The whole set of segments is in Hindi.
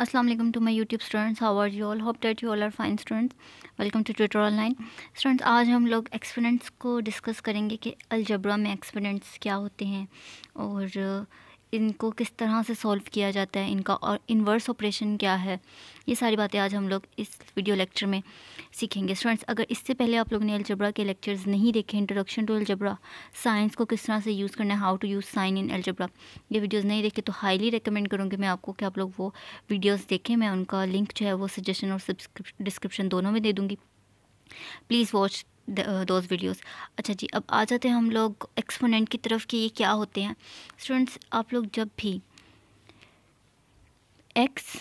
Aslam to my YouTube students how are you all hope that you all are fine students welcome to Twitter online students आज हम लोग एक्सपेरेंट्स को डिस्कस करेंगे कि अलजबरा में एक्सपेरेंट्स क्या होते हैं और इनको किस तरह से सॉल्व किया जाता है इनका और इन्वर्स ऑपरेशन क्या है ये सारी बातें आज हम लोग इस वीडियो लेक्चर में सीखेंगे स्टूडेंट्स अगर इससे पहले आप लोगों ने एल्जबरा के लेक्चर्स नहीं देखे इंट्रोडक्शन टू एल्जबरा साइंस को किस तरह से यूज़ करना है how to use sign in algebra ये वीडियोज़ नहीं देखे तो हाईली रिकमेंड करूँगी मैं आपको कि आप लोग वो वीडियोज़ देखें मैं उनका लिंक जो है वो सजेशन और डिस्क्रिप्शन दोनों में दे दूँगी प्लीज़ वॉच दोज वीडियोस अच्छा जी अब आ जाते हैं हम लोग एक्सपोनेंट की तरफ कि ये क्या होते हैं स्टूडेंट्स आप लोग जब भी x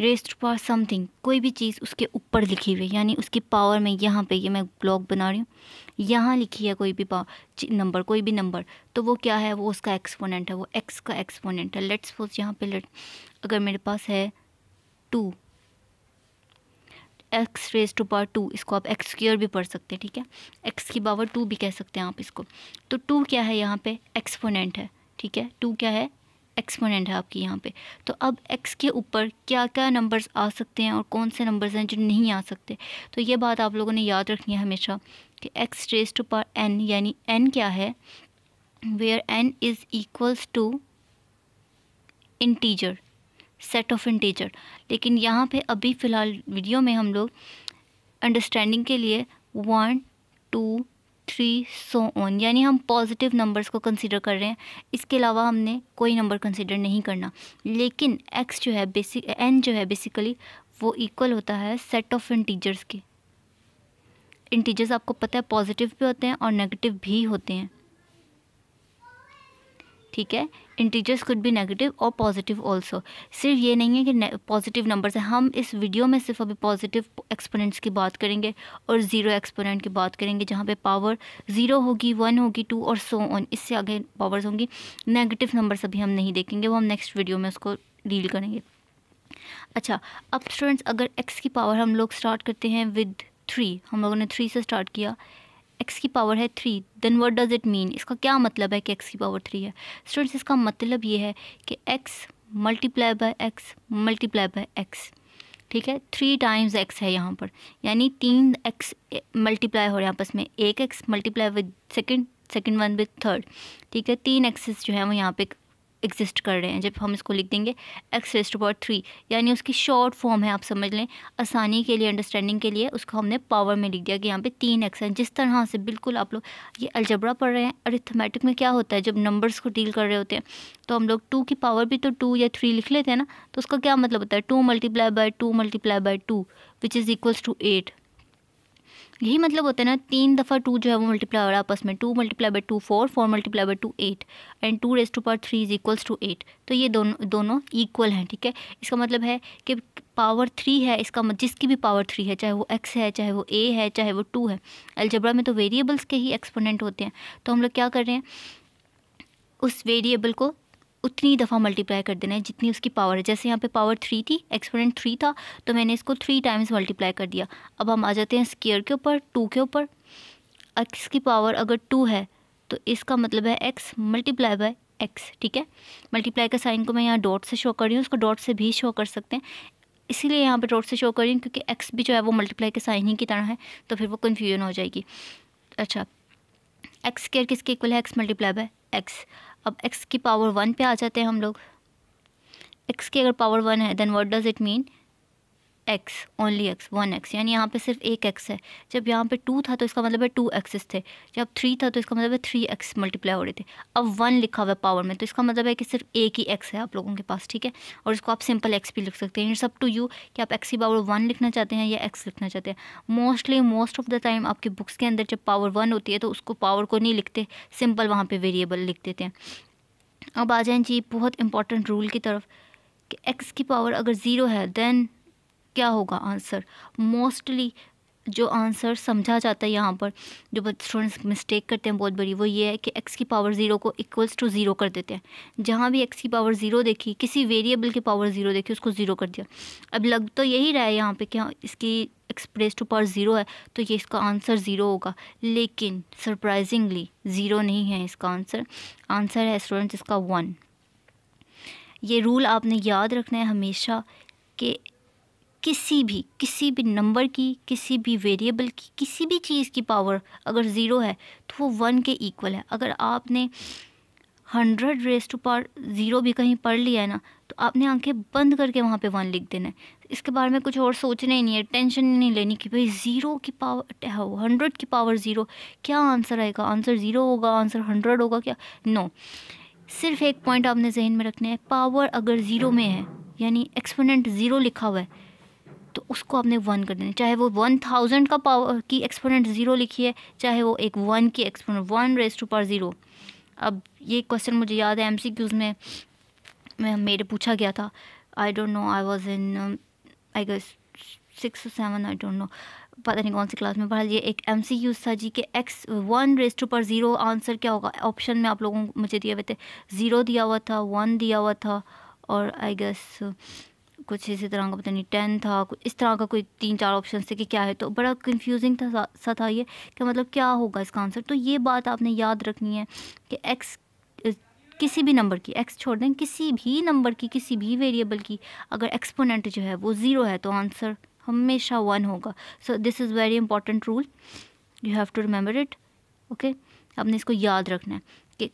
raise to power something कोई भी चीज़ उसके ऊपर लिखी हुई है यानी उसकी पावर में यहाँ पे ये यह मैं ब्लॉग बना रही हूँ यहाँ लिखी है कोई भी पावर नंबर कोई भी नंबर तो वो क्या है वो उसका एक्सपोनेंट है वो एक्स का एक्सपोनेंट है लेट्स सपोज यहाँ पे लेट अगर मेरे पास है two x raise to power two इसको आप एक्स स्क्र भी पढ़ सकते हैं ठीक है एक्स की पावर टू भी कह सकते हैं आप इसको तो टू क्या है यहाँ पे एक्सपोनेंट है ठीक है टू क्या है एक्सपोनेंट है आपकी यहाँ पे तो अब एक्स के ऊपर क्या क्या नंबर्स आ सकते हैं और कौन से नंबर्स हैं जो नहीं आ सकते तो ये बात आप लोगों ने याद रखनी है हमेशा कि x raise to power n यानी एन क्या है where n is equals to integer set of integer लेकिन यहाँ पे अभी फ़िलहाल वीडियो में हम लोग अंडरस्टैंडिंग के लिए one two three so on यानी हम पॉजिटिव नंबर्स को कंसिडर कर रहे हैं इसके अलावा हमने कोई नंबर कंसिडर नहीं करना लेकिन एक्स जो है बेसिक एन जो है बेसिकली वो इक्वल होता है सेट ऑफ इंटीजर्स के इंटीजर्स आपको पता है पॉजिटिव भी होते हैं और नेगेटिव भी होते हैं ठीक है इंटीजर्स कुड भी नेगेटिव और पॉजिटिव ऑल्सो सिर्फ ये नहीं है कि पॉजिटिव नंबर्स हैं हम इस वीडियो में सिर्फ अभी पॉजिटिव एक्सपोनेंट्स की बात करेंगे और ज़ीरो एक्सपोनेंट की बात करेंगे जहाँ पे पावर ज़ीरो होगी वन होगी टू और सो ऑन इससे आगे पावर्स होंगी नेगेटिव नंबर्स अभी हम नहीं देखेंगे वो हम नेक्स्ट वीडियो में उसको डील करेंगे अच्छा अब स्टूडेंट्स अगर एक्स की पावर हम लोग स्टार्ट करते हैं विद थ्री हम लोगों ने थ्री से स्टार्ट किया एक्स की पावर है three then what does it mean इसका क्या मतलब है कि एक्स की पावर थ्री है स्टूडेंट्स इसका मतलब ये है कि x multiply by x multiply by x ठीक है थ्री टाइम्स एक्स है यहाँ पर यानी तीन एक्स मल्टीप्लाई हो रहे हैं आपस में एक x multiply with second second one with third ठीक है तीन एक्सेस जो है वो यहाँ पे एग्जिस्ट कर रहे हैं जब हम इसको लिख देंगे एक्स रेस्ट पावर थ्री यानी उसकी शॉर्ट फॉर्म है आप समझ लें आसानी के लिए अंडरस्टैंडिंग के लिए उसको हमने पावर में लिख दिया कि यहाँ पे तीन एक्स हैं जिस तरह से बिल्कुल आप लोग ये अलजबरा पढ़ रहे हैं अरिथमेटिक में क्या होता है जब नंबर्स को डील कर रहे होते हैं तो हम लोग टू की पावर भी तो टू या थ्री लिख लेते हैं ना तो उसका क्या मतलब होता है two multiply by two multiply by two which is equals to eight यही मतलब होता है ना तीन दफ़ा टू जो है वो मल्टीप्लाई हो रहा है आपस में two multiply by two four four multiply by two eight and two raise to power three is equals to eight तो ये दोनों दोनों इक्वल हैं ठीक है इसका मतलब है कि पावर थ्री है इसका जिसकी भी पावर थ्री है चाहे वो एक्स है चाहे वो ए है चाहे वो टू है एल्जबरा में तो वेरिएबल्स के ही एक्सपोनेंट होते हैं तो हम लोग क्या कर रहे हैं उस वेरिएबल को उतनी दफ़ा मल्टीप्लाई कर देना है जितनी उसकी पावर है जैसे यहाँ पे पावर थ्री थी एक्सपोनेंट थ्री था तो मैंने इसको थ्री टाइम्स मल्टीप्लाई कर दिया अब हम आ जाते हैं स्केयर के ऊपर टू के ऊपर एक्स की पावर अगर टू है तो इसका मतलब है एक्स मल्टीप्लाई बाय एक्स ठीक है मल्टीप्लाई का साइन को मैं यहाँ डॉट से शो कर रही हूँ उसको डॉट से भी शो कर सकते हैं इसीलिए यहाँ पर डॉट से शो कर रही हूँ क्योंकि एक्स भी जो है वो मल्टीप्लाई के साइन ही की तरह है तो फिर वो कन्फ्यूजन हो जाएगी अच्छा एक्स स्केयर किसके इक्वल है एक्स मल्टीप्लाई बाय एक्स अब एक्स की पावर वन पे आ जाते हैं हम लोग एक्स की अगर पावर वन है then what does it mean x only x one x यानी यहाँ पे सिर्फ एक एक्स है जब यहाँ पे टू था तो इसका मतलब है टू एक्सेस थे जब थ्री था तो इसका मतलब है थ्री एक्स मल्टीप्लाई हो रहे थे अब वन लिखा हुआ है पावर में तो इसका मतलब है कि सिर्फ एक ही एक्स है आप लोगों के पास ठीक है और इसको आप सिंपल एक्स भी लिख सकते हैं सब टू यू कि आप एक्स की पावर वन लिखना चाहते हैं या एक्स लिखना चाहते हैं mostly most of the time आपकी बुक्स के अंदर जब पावर वन होती है तो उसको पावर को नहीं लिखते सिंपल वहाँ पर वेरिएबल लिख देते हैं अब आ जाए जी बहुत इंपॉर्टेंट रूल की तरफ कि एक्स की पावर अगर ज़ीरो है देन क्या होगा आंसर मोस्टली जो आंसर समझा जाता है यहाँ पर जो स्टूडेंट्स मिस्टेक करते हैं बहुत बड़ी वो ये है कि एक्स की पावर ज़ीरो को इक्वल्स टू ज़ीरो कर देते हैं जहाँ भी एक्स की पावर ज़ीरो देखी किसी वेरिएबल की पावर ज़ीरो देखी उसको ज़ीरो कर दिया अब लग तो यही रहा है यहाँ पे कि हाँ इसकी एक्सप्रेस टू पावर ज़ीरो है तो ये इसका आंसर ज़ीरो होगा लेकिन सरप्राइजिंगली ज़ीरो नहीं है इसका आंसर आंसर है स्टूडेंट्स इसका वन ये रूल आपने याद रखना है हमेशा कि किसी भी किसी भी नंबर की किसी भी वेरिएबल की किसी भी चीज़ की पावर अगर ज़ीरो है तो वो वन के इक्वल है अगर आपने hundred raise to power zero भी कहीं पढ़ लिया है ना तो आपने आंखें बंद करके वहाँ पे वन लिख देना है इसके बारे में कुछ और सोचना ही नहीं है टेंशन नहीं लेनी कि भाई ज़ीरो की पावर हंड्रेड की पावर ज़ीरो क्या आंसर आएगा आंसर ज़ीरो होगा आंसर हंड्रेड होगा क्या नो सिर्फ एक पॉइंट आपने जहन में रखना है पावर अगर ज़ीरो में है यानी एक्सपोनेंट ज़ीरो लिखा हुआ है तो उसको आपने वन कर देना चाहे वो वन थाउजेंड का पावर की एक्सपोनेंट ज़ीरो लिखी है चाहे वो एक वन की exponent one raise to power zero अब ये क्वेश्चन मुझे याद है एम सी क्यूज़ में मेरे पूछा गया था I don't know I was in I guess six seven I don't know पता नहीं कौन सी क्लास में पढ़ा ये एक एम सी यूज था जी के x one raise to power zero answer क्या होगा ऑप्शन में आप लोगों को मुझे दिए हुए थे ज़ीरो दिया हुआ था वन दिया हुआ था और आई गेस कुछ इसी तरह का पता नहीं टेन था कुछ इस तरह का कोई तीन चार ऑप्शन थे कि क्या है तो बड़ा कन्फ्यूजिंग था सा था ये कि मतलब क्या होगा इसका आंसर तो ये बात आपने याद रखनी है कि एक्स किसी भी नंबर की एक्स छोड़ दें किसी भी नंबर की किसी भी वेरिएबल की अगर एक्सपोनेंट जो है वो ज़ीरो है तो आंसर हमेशा वन होगा so this is very important rule you have to remember it okay आपने इसको याद रखना है कि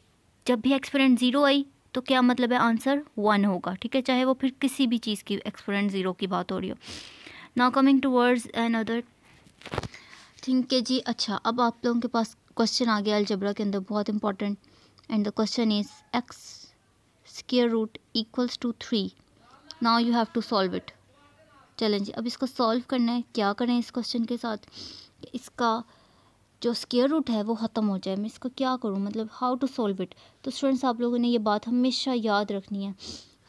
जब भी एक्सपोनेंट ज़ीरो आई तो क्या मतलब है आंसर वन होगा ठीक है चाहे वो फिर किसी भी चीज़ की एक्सपोरेंट ज़ीरो की बात हो रही हो now coming to words and other think के जी अच्छा अब आप लोगों के पास क्वेश्चन आ गया अलजबरा के अंदर बहुत important and the question is x square root equals to three now you have to solve it चलें जी अब इसको सॉल्व करना है क्या करें इस क्वेश्चन के साथ इसका जो स्केयर रूट है वो ख़त्म हो जाए मैं इसको क्या करूँ मतलब हाउ टू सॉल्व इट तो स्टूडेंट्स आप लोगों ने ये बात हमेशा याद रखनी है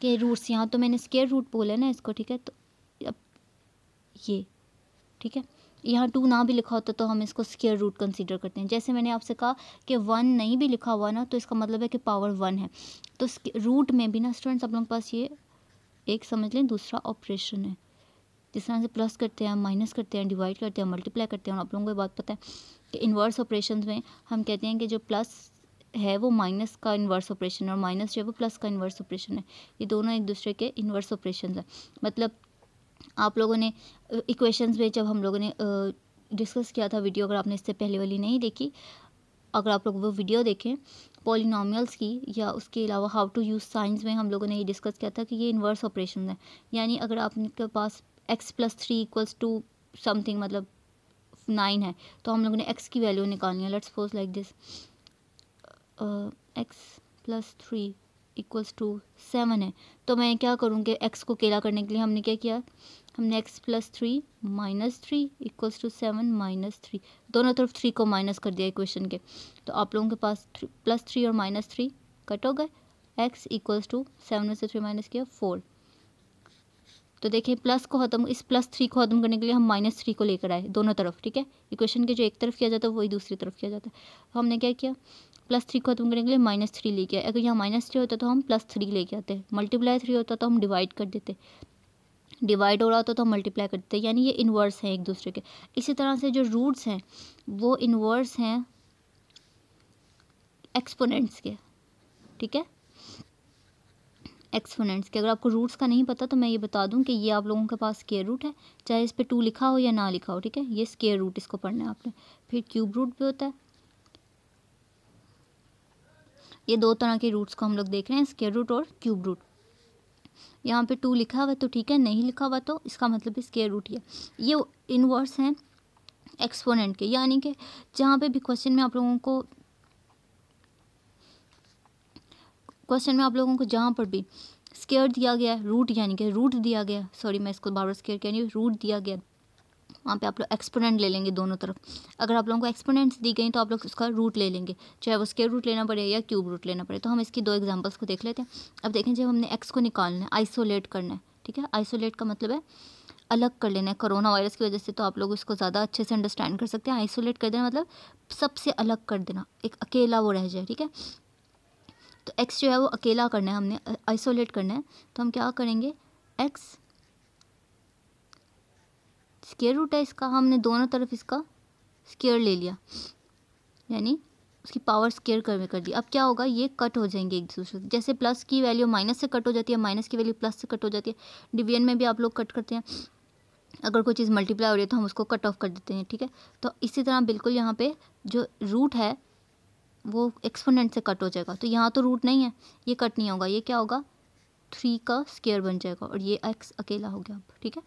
कि रूट्स यहाँ तो मैंने स्केयर रूट बोला ना इसको ठीक है तो अब ये ठीक है यहाँ टू ना भी लिखा होता तो हम इसको स्केयर रूट कंसीडर करते हैं जैसे मैंने आपसे कहा कि वन नहीं भी लिखा हुआ ना तो इसका मतलब है कि पावर वन है तो रूट में भी ना स्टूडेंट्स आप लोगों के पास ये एक समझ लें दूसरा ऑपरेशन है जिस तरह से प्लस करते हैं माइनस करते हैं डिवाइड करते हैं मल्टीप्लाई करते हैं आप लोगों को ये बात पता है इन्वर्स ऑपरेशन में हम कहते हैं कि जो प्लस है वो माइनस का इन्वर्स ऑपरेशन और माइनस जो है वो प्लस का इन्वर्स ऑपरेशन है ये दोनों एक दूसरे के इन्वर्स ऑपरेशन है मतलब आप लोगों ने इक्वेशंस में जब हम लोगों ने डिस्कस किया था वीडियो अगर आपने इससे पहले वाली नहीं देखी अगर आप लोग वो वीडियो देखें पॉलिनॉमियल्स की या उसके अलावा हाउ टू यूज़ साइंस में हम लोगों ने ये डिस्कस किया था कि ये इन्वर्स ऑपरेशन है यानी अगर आपके पास x plus three equals to something मतलब नाइन है तो हम लोगों ने एक्स की वैल्यू निकालनी है let's suppose like this x plus three equals to seven है तो मैं क्या करूँ कि एक्स को केला करने के लिए हमने क्या किया हमने x plus three minus three equals to seven minus three दोनों तरफ थ्री को माइनस कर दिया इक्वेशन के तो आप लोगों के पास प्लस थ्री और माइनस थ्री कट हो गए एक्स इक्वल्स टू सेवन में से थ्री माइनस किया फोर तो देखिए प्लस को खत्म इस प्लस थ्री को खत्म करने के लिए हम माइनस थ्री को लेकर आए दोनों तरफ ठीक है इक्वेशन के जो एक तरफ किया जाता है वही दूसरी तरफ किया जाता है तो हमने क्या किया प्लस थ्री को खत्म करने के लिए माइनस थ्री लेके आए अगर यहाँ माइनस थ्री होता तो हम प्लस थ्री लेके आते मल्टीप्लाई थ्री होता तो हम डिवाइड कर देते डिवाइड हो रहा होता तो हम मल्टीप्लाई कर देते यानी ये इन्वर्स हैं एक दूसरे के इसी तरह से जो रूट्स हैं वो इन्वर्स हैं एक्सपोनेंट्स के ठीक है एक्सपोनेंट्स के अगर आपको रूट्स का नहीं पता तो मैं ये बता दूँ कि ये आप लोगों के पास स्केयर रूट है चाहे इस पर टू लिखा हो या ना लिखा हो ठीक है ये स्केयर रूट इसको पढ़ना है आपने फिर क्यूब रूट भी होता है ये दो तरह के रूट्स को हम लोग देख रहे हैं स्केयर रूट और क्यूब रूट यहाँ पर टू लिखा हुआ तो ठीक है नहीं लिखा हुआ तो इसका मतलब स्केयर रूट ही है ये इनवर्स हैं एक्सपोनेंट के यानी कि जहाँ पे भी क्वेश्चन में आप लोगों को क्वेश्चन में आप लोगों को जहाँ पर भी स्केयर दिया गया है रूट यानी कि रूट दिया गया सॉरी मैं इसको बार बार स्केयर कह रही हूँ रूट दिया गया वहाँ पे आप लोग एक्सपोनेंट ले लेंगे दोनों तरफ अगर आप लोगों को एक्सपोनेंट्स दी गई तो आप लोग उसका रूट ले लेंगे चाहे वो स्केयर रूट लेना पड़े या क्यूब रूट लेना पड़े तो हम इसकी दो एग्जाम्पल्स को देख लेते हैं अब देखें जब हमने एक्स को निकालना है आइसोलेट करना है ठीक है आइसोलेट का मतलब है अलग कर लेना है कोरोना वायरस की वजह से तो आप लोग इसको ज़्यादा अच्छे से अंडरस्टैंड कर सकते हैं आइसोलेट कर देना मतलब सबसे अलग कर देना एक अकेला वो रह जाए ठीक है तो एक्स जो है वो अकेला करना है हमने आइसोलेट करना है तो हम क्या करेंगे एक्स स्केयर रूट है इसका हमने दोनों तरफ इसका स्केयर ले लिया यानी उसकी पावर स्केयर कर कर दी अब क्या होगा ये कट हो जाएंगे एक दूसरे से जैसे प्लस की वैल्यू माइनस से कट हो जाती है माइनस की वैल्यू प्लस से कट हो जाती है डिवीजन में भी आप लोग कट करते हैं अगर कोई चीज़ मल्टीप्लाई हो रही है तो हम उसको कट ऑफ कर देते हैं ठीक है तो इसी तरह बिल्कुल यहाँ पे जो रूट है वो एक्सपोनेंट से कट हो जाएगा तो यहाँ तो रूट नहीं है ये कट नहीं होगा ये क्या होगा थ्री का स्केयर बन जाएगा और ये एक्स अकेला हो गया अब ठीक है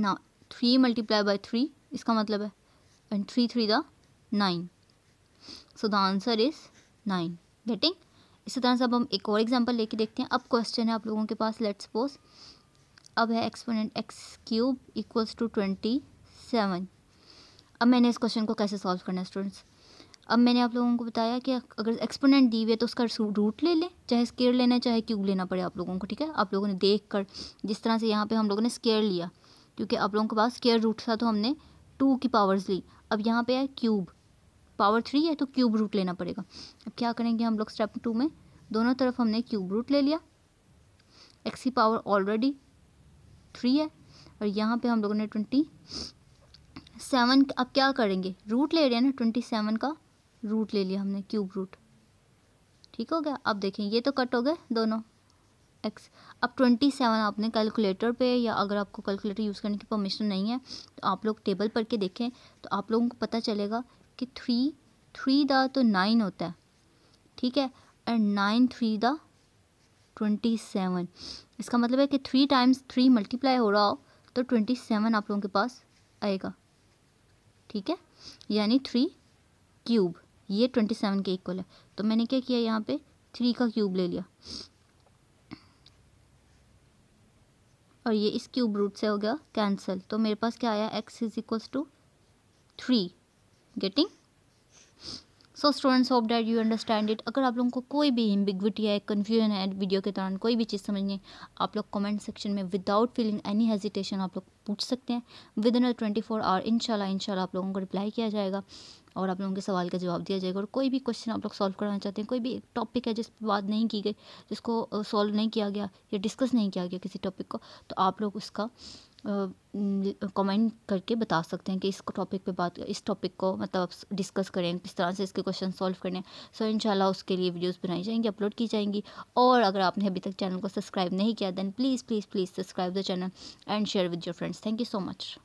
ना थ्री मल्टीप्लाई बाय थ्री इसका मतलब है and three three the nine so the answer is nine getting इसी तरह से अब हम एक और एग्जांपल लेके देखते हैं अब क्वेश्चन है आप लोगों के पास लेट्स सपोज अब है exponent x cube equals to twenty seven अब मैंने इस क्वेश्चन को कैसे सॉल्व करना है स्टूडेंट्स अब मैंने आप लोगों को बताया कि अगर एक्सपोनेंट दी हुई है तो उसका रूट ले लें चाहे स्केयर लेना है चाहे क्यूब लेना पड़े आप लोगों को ठीक है आप लोगों ने देख कर जिस तरह से यहाँ पे हम लोगों ने स्केयर लिया क्योंकि आप लोगों के पास स्केयर रूट था तो हमने टू की पावर्स ली अब यहाँ पर है क्यूब पावर थ्री है तो क्यूब रूट लेना पड़ेगा अब क्या करेंगे हम लोग स्टेप टू में दोनों तरफ हमने क्यूब रूट ले लिया एक्स की पावर ऑलरेडी थ्री है और यहाँ पे हम लोगों ने ट्वेंटी सेवन अब क्या करेंगे रूट ले रहे हैं ना ट्वेंटी सेवन का रूट ले लिया हमने क्यूब रूट ठीक हो गया अब देखें ये तो कट हो गए दोनों एक्स अब ट्वेंटी सेवन आपने कैलकुलेटर पे या अगर आपको कैलकुलेटर यूज़ करने की परमिशन नहीं है तो आप लोग टेबल पढ़ के देखें तो आप लोगों को पता चलेगा कि थ्री थ्री दा तो नाइन होता है ठीक है and nine three the twenty seven इसका मतलब है कि थ्री टाइम्स थ्री मल्टीप्लाई हो रहा हो तो ट्वेंटी सेवन आप लोगों के पास आएगा ठीक है यानी थ्री क्यूब ये ट्वेंटी सेवन के इक्वल है तो मैंने क्या किया यहाँ पे थ्री का क्यूब ले लिया और ये इस क्यूब रूट से हो गया कैंसिल तो मेरे पास क्या आया x is equals to three getting so students hope that you understand it अगर आप लोगों को कोई भी इम्बिग्विटी है कन्फ्यूजन है वीडियो के दौरान कोई भी चीज़ समझ नहीं आप लोग कमेंट सेक्शन में विदाउट फीलिंग एनी हेजिटेशन आप लोग पूछ सकते हैं within a twenty four hour इनशाला इनशाला आप लोगों को रिप्लाई किया जाएगा और आप लोगों के सवाल का जवाब दिया जाएगा और कोई भी क्वेश्चन आप लोग सॉल्व कराना चाहते हैं कोई भी एक टॉपिक है जिस पर बात नहीं की गई जिसको सॉल्व नहीं किया गया या डिस्कस नहीं किया गया किसी टॉपिक को तो आप लोग उसका कमेंट करके बता सकते हैं कि इस टॉपिक पे बात इस टॉपिक को मतलब डिस्कस करें किस तरह से इसके क्वेश्चन सॉल्व करने सो इन उसके लिए वीडियोस बनाई जाएंगी अपलोड की जाएंगी और अगर आपने अभी तक चैनल को सब्सक्राइब नहीं किया then please please please subscribe the channel and share with your friends thank you so much